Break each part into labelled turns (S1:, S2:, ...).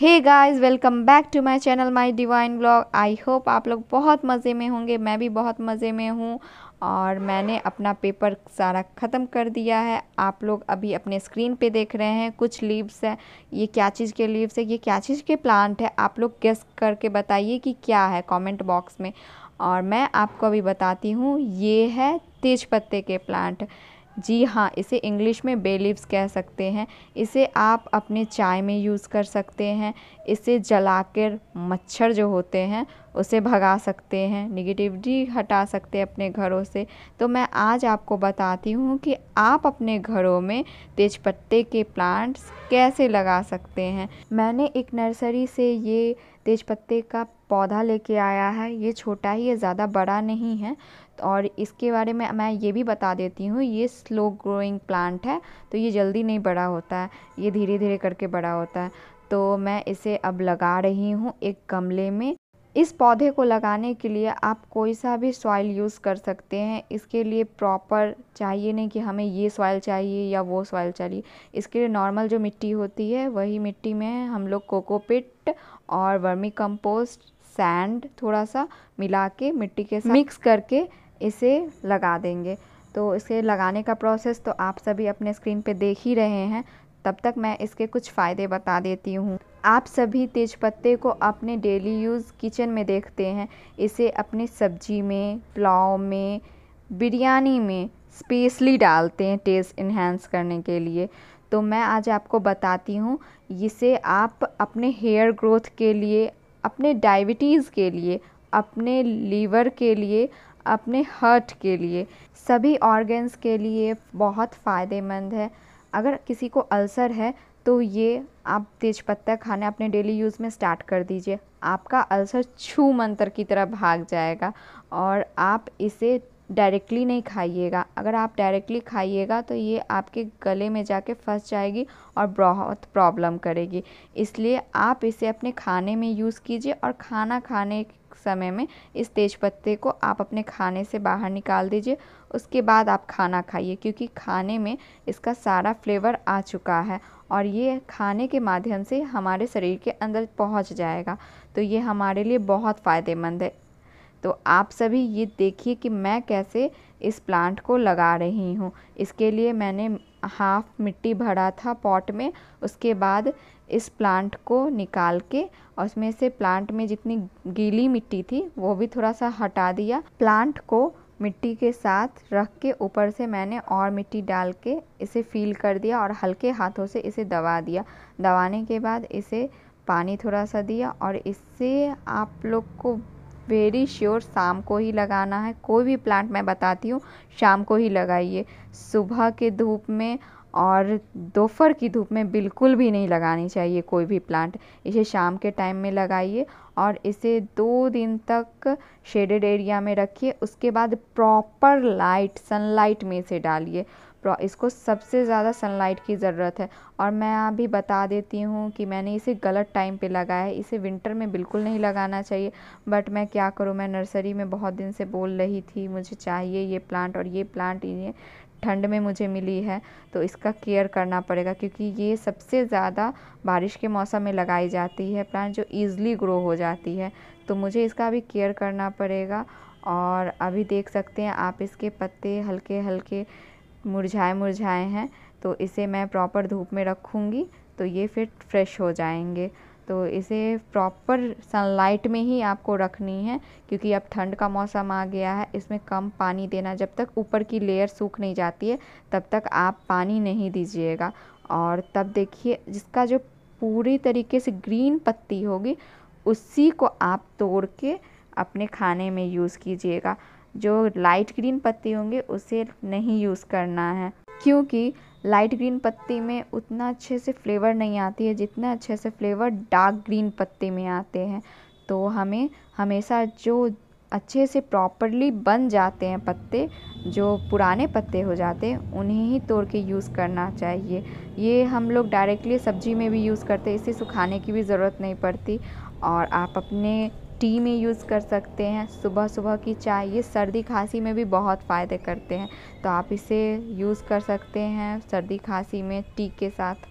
S1: hey guys welcome back to my channel my divine blog I hope आप लोग बहुत मज़े में होंगे मैं भी बहुत मज़े में हूँ और मैंने अपना पेपर सारा ख़त्म कर दिया है आप लोग अभी अपने स्क्रीन पे देख रहे हैं कुछ लीव्स हैं ये क्या चीज़ के लीव्स है ये क्या चीज़ के प्लांट है आप लोग गेस करके बताइए कि क्या है कॉमेंट बॉक्स में और मैं आपको अभी बताती हूँ ये है तेज पत्ते के प्लांट जी हाँ इसे इंग्लिश में बे लीव्स कह सकते हैं इसे आप अपने चाय में यूज़ कर सकते हैं इसे जलाकर मच्छर जो होते हैं उसे भगा सकते हैं निगेटिविटी हटा सकते हैं अपने घरों से तो मैं आज आपको बताती हूँ कि आप अपने घरों में तेजपत्ते के प्लांट्स कैसे लगा सकते हैं मैंने एक नर्सरी से ये तेज पत्ते का पौधा लेके आया है ये छोटा ही है ज़्यादा बड़ा नहीं है और इसके बारे में मैं ये भी बता देती हूँ ये स्लो ग्रोइंग प्लांट है तो ये जल्दी नहीं बड़ा होता है ये धीरे धीरे करके बड़ा होता है तो मैं इसे अब लगा रही हूँ एक गमले में इस पौधे को लगाने के लिए आप कोई सा भी सॉइल यूज़ कर सकते हैं इसके लिए प्रॉपर चाहिए नहीं कि हमें ये सॉइल चाहिए या वो सॉइल चाहिए इसके लिए नॉर्मल जो मिट्टी होती है वही मिट्टी में हम लोग कोकोपिट और वर्मी कंपोस्ट सैंड थोड़ा सा मिला के मिट्टी के साथ मिक्स करके इसे लगा देंगे तो इसे लगाने का प्रोसेस तो आप सभी अपने स्क्रीन पे देख ही रहे हैं तब तक मैं इसके कुछ फ़ायदे बता देती हूँ आप सभी तेज पत्ते को अपने डेली यूज़ किचन में देखते हैं इसे अपनी सब्जी में पुलाव में बिरयानी में स्पेशली डालते हैं टेस्ट इन्हेंस करने के लिए तो मैं आज आपको बताती हूँ इसे आप अपने हेयर ग्रोथ के लिए अपने डायबिटीज़ के लिए अपने लीवर के लिए अपने हार्ट के लिए सभी ऑर्गेंस के लिए बहुत फ़ायदेमंद है अगर किसी को अल्सर है तो ये आप तेज़पत्ता खाना अपने डेली यूज़ में स्टार्ट कर दीजिए आपका अल्सर छू मंत्र की तरह भाग जाएगा और आप इसे डायरेक्टली नहीं खाइएगा अगर आप डायरेक्टली खाइएगा तो ये आपके गले में जाके फंस जाएगी और बहुत प्रॉब्लम करेगी इसलिए आप इसे अपने खाने में यूज़ कीजिए और खाना खाने समय में इस तेज़पत्ते को आप अपने खाने से बाहर निकाल दीजिए उसके बाद आप खाना खाइए क्योंकि खाने में इसका सारा फ्लेवर आ चुका है और ये खाने के माध्यम से हमारे शरीर के अंदर पहुंच जाएगा तो ये हमारे लिए बहुत फ़ायदेमंद है तो आप सभी ये देखिए कि मैं कैसे इस प्लांट को लगा रही हूँ इसके लिए मैंने हाफ मिट्टी भरा था पॉट में उसके बाद इस प्लांट को निकाल के और उसमें से प्लांट में जितनी गीली मिट्टी थी वो भी थोड़ा सा हटा दिया प्लांट को मिट्टी के साथ रख के ऊपर से मैंने और मिट्टी डाल के इसे फील कर दिया और हल्के हाथों से इसे दबा दिया दबाने के बाद इसे पानी थोड़ा सा दिया और इससे आप लोग को वेरी श्योर शाम को ही लगाना है कोई भी प्लांट मैं बताती हूँ शाम को ही लगाइए सुबह के धूप में और दोपहर की धूप में बिल्कुल भी नहीं लगानी चाहिए कोई भी प्लांट इसे शाम के टाइम में लगाइए और इसे दो दिन तक शेडेड एरिया में रखिए उसके बाद प्रॉपर लाइट सनलाइट में इसे डालिए इसको सबसे ज़्यादा सनलाइट की ज़रूरत है और मैं अभी बता देती हूँ कि मैंने इसे गलत टाइम पे लगाया है इसे विंटर में बिल्कुल नहीं लगाना चाहिए बट मैं क्या करूँ मैं नर्सरी में बहुत दिन से बोल रही थी मुझे चाहिए ये प्लांट और ये प्लांट ये ठंड में मुझे मिली है तो इसका केयर करना पड़ेगा क्योंकि ये सबसे ज़्यादा बारिश के मौसम में लगाई जाती है प्लांट जो ईज़िली ग्रो हो जाती है तो मुझे इसका भी केयर करना पड़ेगा और अभी देख सकते हैं आप इसके पत्ते हल्के हल्के मुरझाए मुरझाए हैं तो इसे मैं प्रॉपर धूप में रखूँगी तो ये फिर फ्रेश हो जाएंगे तो इसे प्रॉपर सनलाइट में ही आपको रखनी है क्योंकि अब ठंड का मौसम आ गया है इसमें कम पानी देना जब तक ऊपर की लेयर सूख नहीं जाती है तब तक आप पानी नहीं दीजिएगा और तब देखिए जिसका जो पूरी तरीके से ग्रीन पत्ती होगी उसी को आप तोड़ के अपने खाने में यूज़ कीजिएगा जो लाइट ग्रीन पत्ती होंगे उसे नहीं यूज़ करना है क्योंकि लाइट ग्रीन पत्ती में उतना अच्छे से फ्लेवर नहीं आती है जितना अच्छे से फ्लेवर डार्क ग्रीन पत्ती में आते हैं तो हमें हमेशा जो अच्छे से प्रॉपरली बन जाते हैं पत्ते जो पुराने पत्ते हो जाते हैं उन्हें ही तोड़ के यूज़ करना चाहिए ये हम लोग डायरेक्टली सब्जी में भी यूज़ करते हैं इसे सुखाने की भी ज़रूरत नहीं पड़ती और आप अपने टी में यूज़ कर सकते हैं सुबह सुबह की चाय ये सर्दी खांसी में भी बहुत फ़ायदे करते हैं तो आप इसे यूज़ कर सकते हैं सर्दी खांसी में टी के साथ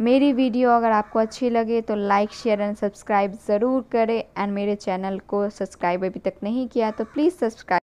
S1: मेरी वीडियो अगर आपको अच्छी लगे तो लाइक शेयर एंड सब्सक्राइब ज़रूर करें एंड मेरे चैनल को सब्सक्राइब अभी तक नहीं किया तो प्लीज़ सब्सक्राइब